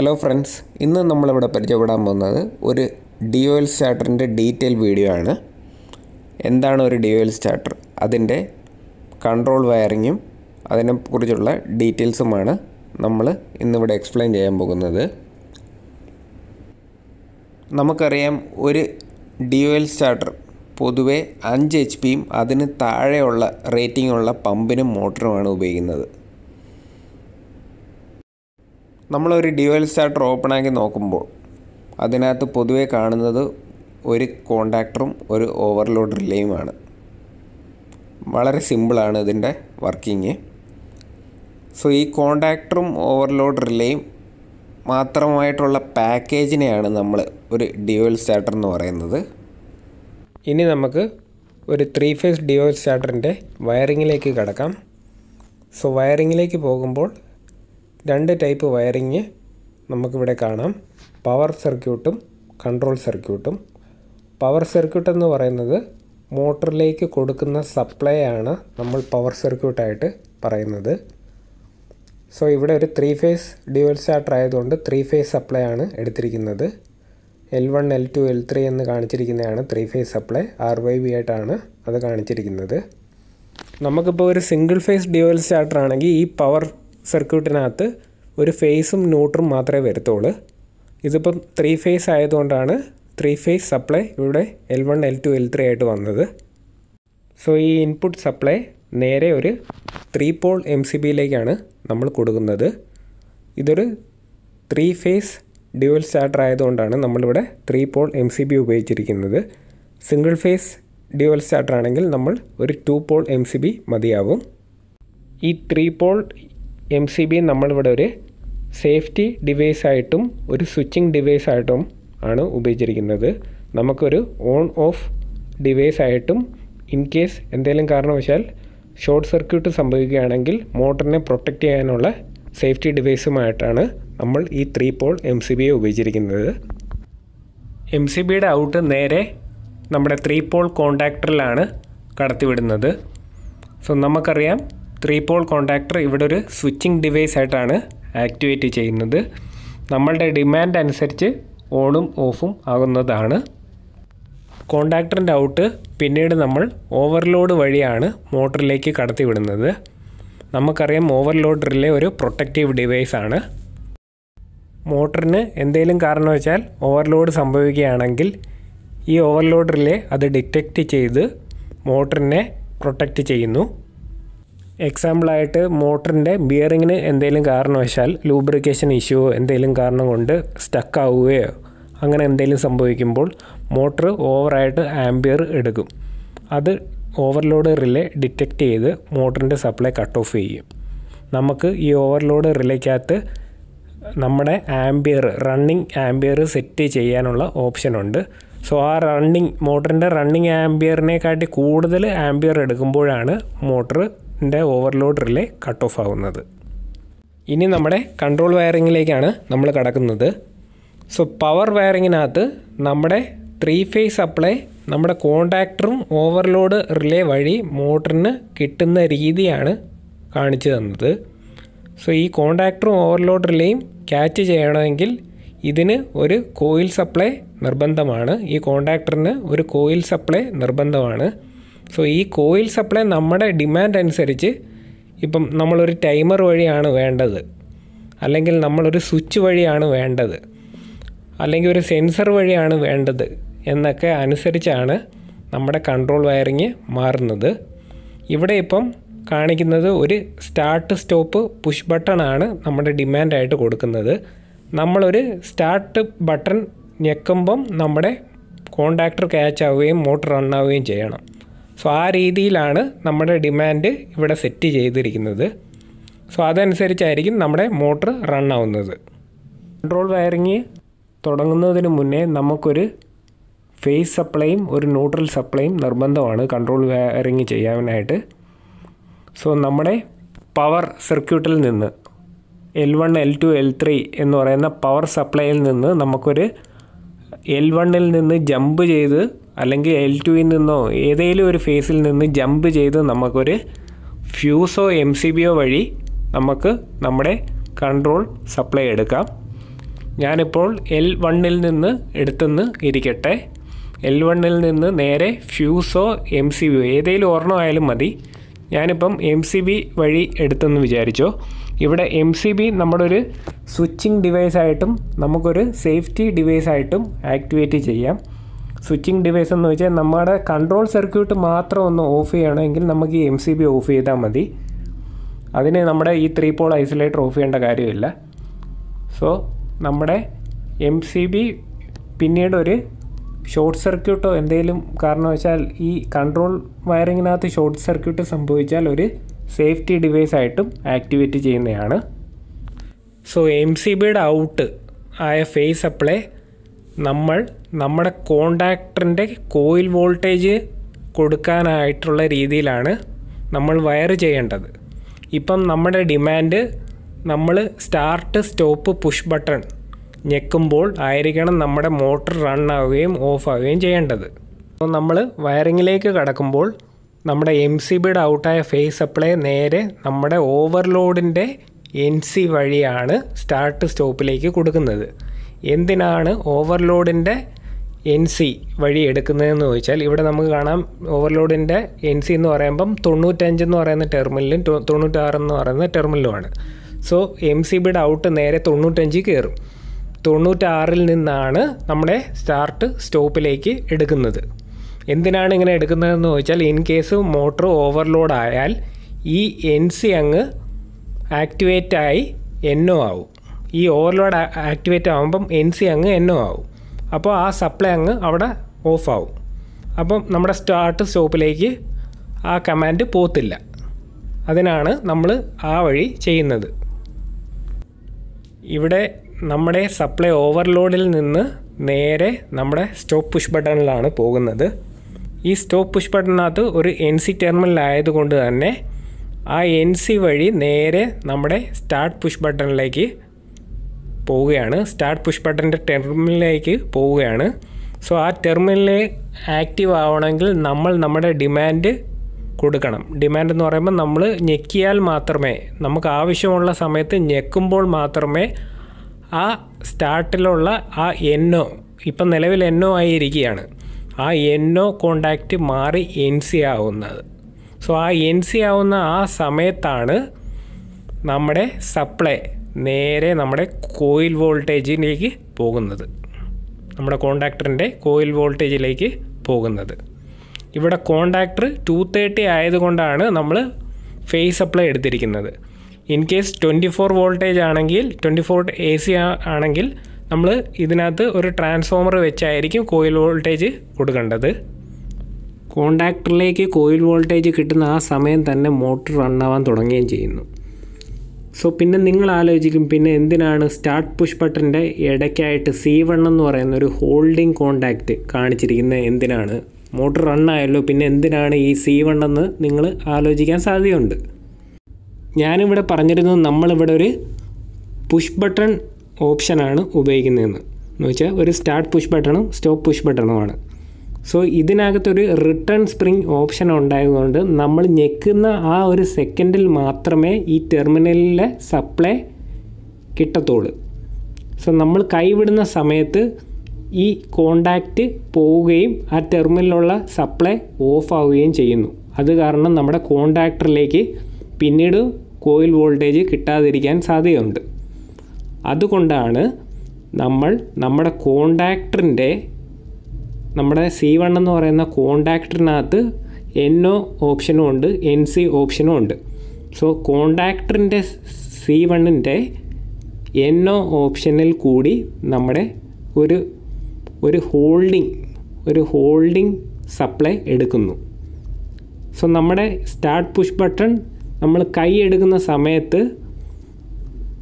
hello friends ഇന്ന് നമ്മളിവിടെ പരിചയപ്പെടാൻ പോകുന്നത് ഒരു ഡി ഒ എൽ സ്റ്റാർട്ടറിൻ്റെ ഡീറ്റെയിൽ വീഡിയോ ആണ് എന്താണ് ഒരു ഡി ഒ എൽ സ്റ്റാർട്ടർ അതിൻ്റെ കൺട്രോൾ വയറിങ്ങും അതിനെക്കുറിച്ചുള്ള ഡീറ്റെയിൽസുമാണ് നമ്മൾ ഇന്നിവിടെ എക്സ്പ്ലെയിൻ ചെയ്യാൻ പോകുന്നത് നമുക്കറിയാം ഒരു ഡി ഒ എൽ സ്റ്റാർട്ടർ പൊതുവേ അഞ്ച് എച്ച് പിയും അതിന് താഴെയുള്ള റേറ്റിംഗുള്ള പമ്പിനും മോട്ടറുമാണ് ഉപയോഗിക്കുന്നത് നമ്മളൊരു ഡ്യുവൽ സ്റ്റാർട്ടർ ഓപ്പൺ ആക്കി നോക്കുമ്പോൾ അതിനകത്ത് പൊതുവേ കാണുന്നത് ഒരു കോണ്ടാക്ടറും ഒരു ഓവർലോഡ് റിലേയുമാണ് വളരെ സിമ്പിളാണ് ഇതിൻ്റെ വർക്കിങ് സോ ഈ കോണ്ടാക്ടറും ഓവർലോഡ് റിലേയും മാത്രമായിട്ടുള്ള പാക്കേജിനെയാണ് നമ്മൾ ഒരു ഡ്യുവൽ സ്റ്റാർട്ടർ എന്ന് പറയുന്നത് ഇനി നമുക്ക് ഒരു ത്രീ ഫേസ് ഡ്യുവൽ സ്റ്റാർട്ടറിൻ്റെ വയറിങ്ങിലേക്ക് കടക്കാം സോ വയറിങ്ങിലേക്ക് പോകുമ്പോൾ രണ്ട് ടൈപ്പ് വയറിങ് നമുക്കിവിടെ കാണാം പവർ സർക്യൂട്ടും കൺട്രോൾ സർക്യൂട്ടും പവർ സർക്യൂട്ട് എന്ന് പറയുന്നത് മോട്ടറിലേക്ക് കൊടുക്കുന്ന സപ്ലൈ ആണ് നമ്മൾ പവർ സർക്യൂട്ടായിട്ട് പറയുന്നത് സോ ഇവിടെ ഒരു ത്രീ ഫേസ് ഡ്യുവൽ സ്റ്റാർട്ടർ ആയതുകൊണ്ട് ത്രീ ഫേസ് സപ്ലൈ ആണ് എടുത്തിരിക്കുന്നത് L one L two L three എന്ന് കാണിച്ചിരിക്കുന്നതാണ് three phase supply R Y B ആയിട്ടാണ് അത് കാണിച്ചിരിക്കുന്നത് നമുക്കിപ്പോൾ ഒരു സിംഗിൾ ഫേസ് ഡ്യുവൽ സ്റ്റാർട്ടർ ആണെങ്കിൽ ഈ പവർ സർക്യൂട്ടിനകത്ത് ഒരു ഫേസും ന്യൂട്രും മാത്രമേ വരത്തുള്ളൂ ഇതിപ്പം ത്രീ ഫേസ് ആയതുകൊണ്ടാണ് ത്രീ ഫേസ് സപ്ലൈ ഇവിടെ L one L two L three ആയിട്ട് വന്നത് സോ ഈ ഇൻപുട്ട് സപ്ലൈ നേരെ ഒരു ത്രീ പോൾ എം സി ബിയിലേക്കാണ് നമ്മൾ കൊടുക്കുന്നത് ഇതൊരു ത്രീ ഫേസ് ഡ്യുവൽ സ്റ്റാർട്ടർ ആയതുകൊണ്ടാണ് നമ്മളിവിടെ three pole M C B ഉപയോഗിച്ചിരിക്കുന്നത് സിംഗിൾ ഫേസ് ഡ്യുവൽ സ്റ്റാർട്ടർ ആണെങ്കിൽ നമ്മൾ ഒരു two pole M C B മതിയാവും ഈ three pole M C B നമ്മളിവിടെ ഒരു സേഫ്റ്റി ഡിവൈസ് ആയിട്ടും ഒരു സ്വിച്ചിങ് ഡിവൈസ് ആയിട്ടും ആണ് ഉപയോഗിച്ചിരിക്കുന്നത് നമുക്കൊരു ഓൺ ഓഫ് ഡിവൈസ് ആയിട്ടും ഇൻ കേസ് എന്തെങ്കിലും കാരണവശാൽ ഷോർട്ട് സർക്യൂട്ട് സംഭവിക്കുകയാണെങ്കിൽ മോട്ടറിനെ പ്രൊട്ടക്റ്റ് ചെയ്യാനുള്ള സേഫ്റ്റി ഡിവൈസുമായിട്ടാണ് നമ്മൾ ഈ ത്രീ പോൾ എം സി ബിയെ ഉപയോഗിച്ചിരിക്കുന്നത് എം സി ബിയുടെ ഔട്ട് നേരെ നമ്മുടെ ത്രീ പോൾ കോൺടാക്ടറിലാണ് കടത്തിവിടുന്നത് സോ നമുക്കറിയാം ത്രീ പോൾ കോൺടാക്ടർ ഇവിടെ ഒരു സ്വിച്ചിങ് ഡിവൈസ് ആയിട്ടാണ് ആക്ടിവേറ്റ് ചെയ്യുന്നത് നമ്മളുടെ ഡിമാൻഡ് അനുസരിച്ച് ഓണും ഓഫും ആകുന്നതാണ് കോൺടാക്ടറിൻ്റെ ഔട്ട് പിന്നീട് നമ്മൾ ഓവർലോഡ് വഴിയാണ് മോട്ടറിലേക്ക് കടത്തിവിടുന്നത് നമുക്കറിയാം ഓവർലോഡ് റിലേ ഒരു പ്രൊട്ടക്റ്റീവ് ഡിവൈസ് ആണ് മോട്ടറിന് എന്തെങ്കിലും കാരണം വെച്ചാൽ ഓവർലോഡ് സംഭവിക്കുകയാണെങ്കിൽ ഈ ഓവർലോഡ് റിലേ അത് ഡിറ്റക്റ്റ് ചെയ്ത് മോട്ടറിനെ പ്രൊട്ടക്റ്റ് ചെയ്യുന്നു എക്സാമ്പിളായിട്ട് മോട്ടറിൻ്റെ ബിയറിങ്ങിന് എന്തെങ്കിലും കാരണവശാൽ ലൂബ്രിക്കേഷൻ ഇഷ്യൂ എന്തെങ്കിലും കാരണം കൊണ്ട് സ്റ്റക്ക് ആവുകയോ അങ്ങനെ എന്തെങ്കിലും സംഭവിക്കുമ്പോൾ മോട്ടർ ഓവറായിട്ട് ആംബിയർ എടുക്കും അത് ഓവർലോഡ് റിലേ ഡിറ്റക്റ്റ് ചെയ്ത് മോട്ടറിൻ്റെ സപ്ലൈ കട്ട് ഓഫ് ചെയ്യും നമുക്ക് ഈ ഓവർലോഡ് റിലേക്കകത്ത് നമ്മുടെ ആംബിയർ റണ്ണിങ് ആംബിയർ സെറ്റ് ചെയ്യാനുള്ള ഓപ്ഷനുണ്ട് സോ ആ റണ്ണിങ് മോട്ടറിൻ്റെ റണ്ണിങ് ആംബിയറിനെക്കാട്ടി കൂടുതൽ ആംബിയർ എടുക്കുമ്പോഴാണ് മോട്ടറ് ൻ്റെ ഓവർലോഡ് റിലേ കട്ട് ഓഫ് ആവുന്നത് ഇനി നമ്മുടെ കൺട്രോൾ വയറിങ്ങിലേക്കാണ് നമ്മൾ കടക്കുന്നത് സോ പവർ വയറിങ്ങിനകത്ത് നമ്മുടെ ത്രീ ഫേസ് സപ്ലൈ നമ്മുടെ കോണ്ടാക്ടറും ഓവർലോഡ് റിലേ വഴി മോട്ടറിന് കിട്ടുന്ന രീതിയാണ് കാണിച്ചു തന്നത് സോ ഈ കോണ്ടാക്ടറും ഓവർലോഡ് റിലേയും ക്യാച്ച് ചെയ്യണമെങ്കിൽ ഇതിന് ഒരു കോയിൽ സപ്ലൈ നിർബന്ധമാണ് ഈ കോണ്ടാക്ടറിന് ഒരു കോയിൽ സപ്ലൈ നിർബന്ധമാണ് സോ ഈ കോയിൽ സപ്ലൈ നമ്മുടെ ഡിമാൻഡ് അനുസരിച്ച് ഇപ്പം നമ്മളൊരു ടൈമർ വഴിയാണ് വേണ്ടത് അല്ലെങ്കിൽ നമ്മളൊരു സ്വിച്ച് വഴിയാണ് വേണ്ടത് അല്ലെങ്കിൽ ഒരു സെൻസർ വഴിയാണ് വേണ്ടത് എന്നൊക്കെ അനുസരിച്ചാണ് നമ്മുടെ കൺട്രോൾ വയറിങ് മാറുന്നത് ഇവിടെ ഇപ്പം കാണിക്കുന്നത് ഒരു സ്റ്റാർട്ട് സ്റ്റോപ്പ് പുഷ് ബട്ടൺ ആണ് നമ്മുടെ ഡിമാൻഡായിട്ട് കൊടുക്കുന്നത് നമ്മളൊരു സ്റ്റാർട്ട് ബട്ടൺ ഞെക്കുമ്പം നമ്മുടെ കോണ്ടാക്ടർ ക്യാച്ച് ആവുകയും മോട്ടർ റൺ ആവുകയും ചെയ്യണം സോ ആ രീതിയിലാണ് നമ്മുടെ ഡിമാൻഡ് ഇവിടെ സെറ്റ് ചെയ്തിരിക്കുന്നത് സോ അതനുസരിച്ചായിരിക്കും നമ്മുടെ മോട്ടർ റൺ ആവുന്നത് കൺട്രോൾ വയറിങ് തുടങ്ങുന്നതിന് മുന്നേ നമുക്കൊരു ഫേസ് സപ്ലൈയും ഒരു ന്യൂട്രൽ സപ്ലൈയും നിർബന്ധമാണ് കൺട്രോൾ വയറിങ് ചെയ്യാനായിട്ട് സോ നമ്മുടെ പവർ സർക്യൂട്ടിൽ നിന്ന് L one L two L three എന്ന് പറയുന്ന പവർ സപ്ലൈയിൽ നിന്ന് നമുക്കൊരു എൽ വണ്ണിൽ നിന്ന് ജമ്പ് ചെയ്ത് അല്ലെങ്കിൽ എൽ ടുയിൽ നിന്നോ ഏതെങ്കിലും ഒരു ഫേസിൽ നിന്ന് ജമ്പ് ചെയ്ത് നമുക്കൊരു ഫ്യൂസോ എം സി ബിയോ വഴി നമുക്ക് നമ്മുടെ കൺട്രോൾ സപ്ലൈ എടുക്കാം ഞാനിപ്പോൾ എൽ വണ്ണിൽ നിന്ന് എടുത്തുനിന്ന് ഇരിക്കട്ടെ എൽ വണ്ണിൽ നിന്ന് നേരെ ഫ്യൂസോ എം സി ബിയോ ഏതെങ്കിലും ഒരെണ്ണം ആയാലും മതി ഞാനിപ്പം എം സി ബി വഴി എടുത്തെന്ന് വിചാരിച്ചോ ഇവിടെ എം സി ബി നമ്മുടെ ഒരു സ്വിച്ചിങ് ഡിവൈസായിട്ടും നമുക്കൊരു സേഫ്റ്റി ഡിവൈസായിട്ടും ആക്ടിവേറ്റ് ചെയ്യാം സ്വിച്ചിങ് ഡിവൈസ് എന്ന് വെച്ചാൽ നമ്മുടെ കൺട്രോൾ സർക്യൂട്ട് മാത്രം ഒന്ന് ഓഫ് ചെയ്യണമെങ്കിൽ നമുക്ക് ഈ എം സി ബി ഓഫ് ചെയ്താൽ മതി അതിന് നമ്മുടെ ഈ ത്രീ പോൾ ഐസൊലേറ്റർ ഓഫ് ചെയ്യേണ്ട കാര്യമില്ല സോ നമ്മുടെ എം സി ബി പിന്നീട് ഒരു ഷോർട്ട് സർക്യൂട്ടോ എന്തെങ്കിലും കാരണം വെച്ചാൽ ഈ കൺട്രോൾ വയറിങ്ങിനകത്ത് ഷോർട്ട് സർക്യൂട്ട് സംഭവിച്ചാൽ ഒരു സേഫ്റ്റി ഡിവൈസ് ആയിട്ടും ആക്ടിവേറ്റ് ചെയ്യുന്നതാണ് സോ എം സി ബിയുടെ ഔട്ട് ആയ ഫേസ് സപ്ലൈ നമ്മൾ നമ്മുടെ കോണ്ടാക്ടറിൻ്റെ കോയിൽ വോൾട്ടേജ് കൊടുക്കാനായിട്ടുള്ള രീതിയിലാണ് നമ്മൾ വയർ ചെയ്യേണ്ടത് ഇപ്പം നമ്മുടെ ഡിമാൻഡ് നമ്മൾ സ്റ്റാർട്ട് സ്റ്റോപ്പ് പുഷ് ബട്ടൺ ഞെക്കുമ്പോൾ ആയിരിക്കണം നമ്മുടെ മോട്ടർ റൺ ആവുകയും ഓഫ് ആവുകയും ചെയ്യേണ്ടത് അപ്പോൾ നമ്മൾ വയറിങ്ങിലേക്ക് കടക്കുമ്പോൾ നമ്മുടെ എം സി ബിയുടെ ഔട്ടായ ഫേസ് സപ്ലൈ നേരെ നമ്മുടെ ഓവർലോഡിൻ്റെ എൻ സി വഴിയാണ് സ്റ്റാർട്ട് സ്റ്റോപ്പിലേക്ക് കൊടുക്കുന്നത് എന്തിനാണ് ഓവർലോഡിൻ്റെ എൻ സി വഴി എടുക്കുന്നതെന്ന് ചോദിച്ചാൽ ഇവിടെ നമുക്ക് കാണാം ഓവർലോഡിൻ്റെ എൻ സി എന്ന് പറയുമ്പം തൊണ്ണൂറ്റഞ്ച് എന്ന് പറയുന്ന ടെർമിനലും തൊണ്ണൂറ്റാറ് എന്ന് പറയുന്ന ടെർമിനലുമാണ് സോ എം സി ബിയുടെ ഔട്ട് നേരെ തൊണ്ണൂറ്റഞ്ച് കയറും തൊണ്ണൂറ്റാറിൽ നിന്നാണ് നമ്മുടെ സ്റ്റാർട്ട് സ്റ്റോപ്പിലേക്ക് എടുക്കുന്നത് എന്തിനാണ് ഇങ്ങനെ എടുക്കുന്നതെന്ന് ചോദിച്ചാൽ ഇൻ കേസ് മോട്ടർ ഓവർലോഡ് ആയാൽ ഈ എൻ സി അങ്ങ് ആക്ടിവേറ്റായി എന്നോ ആവും ഈ ഓവർലോഡ് ആക്ടിവേറ്റ് ആകുമ്പം എൻ സി അങ്ങ് എൻ ആവും അപ്പോൾ ആ സപ്ലൈ അങ്ങ് അവിടെ ഓഫ് ആവും അപ്പം നമ്മുടെ സ്റ്റാർട്ട് സ്റ്റോപ്പിലേക്ക് ആ കമാൻഡ് പോത്തില്ല അതിനാണ് നമ്മൾ ആ വഴി ചെയ്യുന്നത് ഇവിടെ നമ്മുടെ സപ്ലൈ ഓവർലോഡിൽ നിന്ന് നേരെ നമ്മുടെ സ്റ്റോപ്പ് പുഷ് ബട്ടണിലാണ് പോകുന്നത് ഈ സ്റ്റോപ്പ് പുഷ് ബട്ടണിനകത്ത് ഒരു എൻ സി ടെർമിനൽ ആയതുകൊണ്ട് തന്നെ ആ എൻ സി വഴി നേരെ നമ്മുടെ സ്റ്റാർട്ട് പുഷ് ബട്ടണിലേക്ക് പോവുകയാണ് സ്റ്റാർട്ട് പുഷ് ബട്ടൻ്റെ ടെർമിനലിലേക്ക് പോവുകയാണ് സോ ആ ടെർമിനലിൽ ആക്റ്റീവ് ആവണമെങ്കിൽ നമ്മൾ നമ്മുടെ ഡിമാൻഡ് കൊടുക്കണം ഡിമാൻഡ് എന്ന് പറയുമ്പോൾ നമ്മൾ ഞെക്കിയാൽ മാത്രമേ നമുക്ക് ആവശ്യമുള്ള സമയത്ത് ഞെക്കുമ്പോൾ മാത്രമേ ആ സ്റ്റാർട്ടിലുള്ള ആ എന്നോ ഇപ്പം നിലവിൽ എന്നോ ആയിരിക്കുകയാണ് ആ എന്നോ കോണ്ടാക്റ്റ് മാറി എൻ സി ആവുന്നത് സോ ആ എൻ സി ആവുന്ന ആ സമയത്താണ് നമ്മുടെ സപ്ലൈ നേരെ നമ്മുടെ കോയിൽ വോൾട്ടേജിലേക്ക് പോകുന്നത് നമ്മുടെ കോണ്ടാക്ടറിൻ്റെ കോയിൽ വോൾട്ടേജിലേക്ക് പോകുന്നത് ഇവിടെ കോണ്ടാക്ടർ ടു തേർട്ടി ആയതുകൊണ്ടാണ് നമ്മൾ ഫേസ് സപ്ലൈ എടുത്തിരിക്കുന്നത് in case twenty four voltage ആണെങ്കിൽ ട്വൻറ്റി ഫോർ എ സി ആണെങ്കിൽ നമ്മൾ ഇതിനകത്ത് ഒരു ട്രാൻസ്ഫോമർ വെച്ചായിരിക്കും കോയിൽ വോൾട്ടേജ് കൊടുക്കേണ്ടത് കോണ്ടാക്ടറിലേക്ക് കോയിൽ വോൾട്ടേജ് കിട്ടുന്ന ആ സമയം തന്നെ മോട്ടർ റണ്ണാവാൻ തുടങ്ങുകയും ചെയ്യുന്നു സോ പിന്നെ നിങ്ങൾ ആലോചിക്കും പിന്നെ എന്തിനാണ് സ്റ്റാർട്ട് പുഷ് ബട്ടൻ്റെ ഇടയ്ക്കായിട്ട് സി വൺ എന്ന് പറയുന്ന ഒരു ഹോൾഡിംഗ് കോണ്ടാക്റ്റ് കാണിച്ചിരിക്കുന്നത് എന്തിനാണ് മോട്ടർ റണ്ണായല്ലോ പിന്നെ എന്തിനാണ് ഈ സി വൺ എന്ന് നിങ്ങൾ ആലോചിക്കാൻ സാധ്യതയുണ്ട് ഞാനിവിടെ പറഞ്ഞിരുന്നത് നമ്മളിവിടെ ഒരു പുഷ് ബട്ടൺ ഓപ്ഷനാണ് ഉപയോഗിക്കുന്നതെന്ന് എന്ന് വെച്ചാൽ ഒരു സ്റ്റാർട്ട് പുഷ് ബട്ടണും സ്റ്റോപ്പ് പുഷ് ബട്ടണുമാണ് സോ ഇതിനകത്തൊരു റിട്ടേൺ സ്പ്രിംഗ് ഓപ്ഷൻ ഉണ്ടായതുകൊണ്ട് നമ്മൾ ഞെക്കുന്ന ആ ഒരു സെക്കൻഡിൽ മാത്രമേ ഈ ടെർമിനലിലെ സപ്ലൈ കിട്ടത്തുള്ളൂ സോ നമ്മൾ കൈവിടുന്ന സമയത്ത് ഈ കോണ്ടാക്റ്റ് പോവുകയും ആ ടെർമിനലിലുള്ള സപ്ലൈ ഓഫ് ആവുകയും ചെയ്യുന്നു അത് കാരണം നമ്മുടെ കോണ്ടാക്ടറിലേക്ക് പിന്നീട് കോയിൽ വോൾട്ടേജ് കിട്ടാതിരിക്കാൻ സാധ്യതയുണ്ട് അതുകൊണ്ടാണ് നമ്മൾ നമ്മുടെ കോണ്ടാക്ടറിൻ്റെ നമ്മുടെ സി വൺ എന്ന് പറയുന്ന കോണ്ടാക്ടറിനകത്ത് എൻ ഒ ഓപ്ഷനും ഉണ്ട് എൻ സി ഓപ്ഷനും ഉണ്ട് സോ കോണ്ടാക്ടറിൻ്റെ സി വണ്ണിൻ്റെ എൻ ഒ ഓപ്ഷനിൽ കൂടി നമ്മുടെ ഒരു ഒരു ഹോൾഡിംഗ് ഒരു ഹോൾഡിംഗ് സപ്ലൈ എടുക്കുന്നു സോ നമ്മുടെ സ്റ്റാർട്ട് പുഷ് ബട്ടൺ നമ്മൾ കൈ എടുക്കുന്ന സമയത്ത്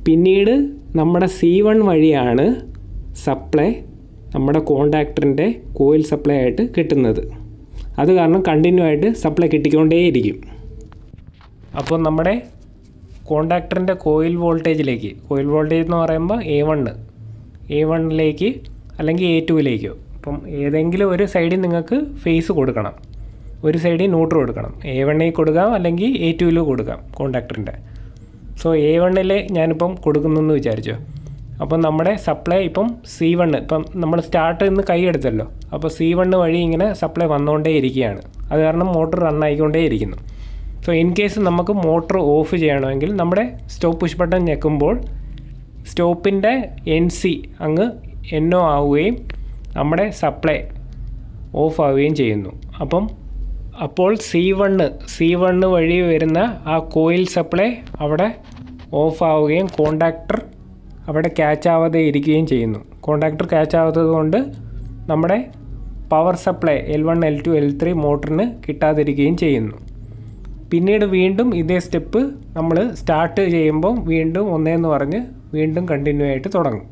പിന്നീട് നമ്മുടെ സി വൺ വഴിയാണ് സപ്ലൈ നമ്മുടെ കോണ്ടാക്ടറിൻ്റെ കോയിൽ സപ്ലൈ ആയിട്ട് കിട്ടുന്നത് അത് കാരണം കണ്ടിന്യൂ ആയിട്ട് സപ്ലൈ കിട്ടിക്കൊണ്ടേയിരിക്കും അപ്പോൾ നമ്മുടെ കോണ്ടാക്ടറിൻ്റെ കോയിൽ വോൾട്ടേജിലേക്ക് കോയിൽ വോൾട്ടേജ് എന്ന് പറയുമ്പോൾ എ വണ്ണ് എ വണ്ണിലേക്ക് അല്ലെങ്കിൽ എ ടുവിലേക്കോ അപ്പം ഏതെങ്കിലും ഒരു സൈഡിൽ നിങ്ങൾക്ക് ഫേസ് കൊടുക്കണം ഒരു സൈഡിൽ ന്യൂട്രൽ കൊടുക്കണം എ വണ്ണിൽ കൊടുക്കാം അല്ലെങ്കിൽ എ ടുവിൽ കൊടുക്കാം കോണ്ടാക്ടറിൻ്റെ സോ എ വണ്ണിൽ ഞാനിപ്പം കൊടുക്കുന്നെന്ന് വിചാരിച്ചോ അപ്പം നമ്മുടെ സപ്ലൈ ഇപ്പം സി വണ് ഇപ്പം നമ്മൾ സ്റ്റാർട്ട് ഇന്ന് കൈ എടുത്തല്ലോ അപ്പോൾ സി വണ്ണ് വഴി ഇങ്ങനെ സപ്ലൈ വന്നുകൊണ്ടേ ഇരിക്കുകയാണ് അത് കാരണം മോട്ടർ റൺ ആയിക്കൊണ്ടേ ഇരിക്കുന്നു സോ ഇൻ കേസ് നമുക്ക് മോട്ടർ ഓഫ് ചെയ്യണമെങ്കിൽ നമ്മുടെ സ്റ്റോപ്പ് പുഷ് ബട്ടൺ ഞെക്കുമ്പോൾ സ്റ്റോപ്പിൻ്റെ എൻ സി അങ്ങ് എന്നോ ആവുകയും നമ്മുടെ സപ്ലൈ ഓഫ് ആവുകയും ചെയ്യുന്നു അപ്പം അപ്പോൾ സി വണ്ണ് സി വണ്ണ് വഴി വരുന്ന ആ കോയിൽ സപ്ലൈ അവിടെ ഓഫ് ആവുകയും കോണ്ടാക്ടർ അവിടെ ക്യാച്ച് ആവാതെ ഇരിക്കുകയും ചെയ്യുന്നു കോൺട്രാക്ടർ ക്യാച്ച് ആവാത്തത് കൊണ്ട് നമ്മുടെ power supply L one L two L three മോട്ടറിന് കിട്ടാതിരിക്കുകയും ചെയ്യുന്നു പിന്നീട് വീണ്ടും ഇതേ സ്റ്റെപ്പ് നമ്മൾ സ്റ്റാർട്ട് ചെയ്യുമ്പോൾ വീണ്ടും ഒന്നേന്ന് പറഞ്ഞ് വീണ്ടും കണ്ടിന്യൂ ആയിട്ട് തുടങ്ങും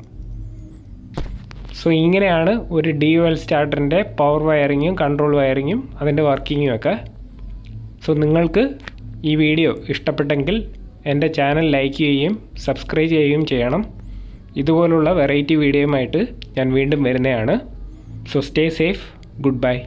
സോ ഇങ്ങനെയാണ് ഒരു ഡി യു എൽ സ്റ്റാർട്ടറിൻ്റെ പവർ വയറിങ്ങും കൺട്രോൾ വയറിങ്ങും അതിൻ്റെ വർക്കിങ്ങും ഒക്കെ സോ നിങ്ങൾക്ക് ഈ വീഡിയോ ഇഷ്ടപ്പെട്ടെങ്കിൽ എൻ്റെ ചാനൽ ലൈക്ക് ചെയ്യുകയും സബ്സ്ക്രൈബ് ചെയ്യുകയും ചെയ്യണം ഇതുപോലുള്ള വെറൈറ്റി വീഡിയോയുമായിട്ട് ഞാൻ വീണ്ടും വരുന്നതാണ് so stay safe good by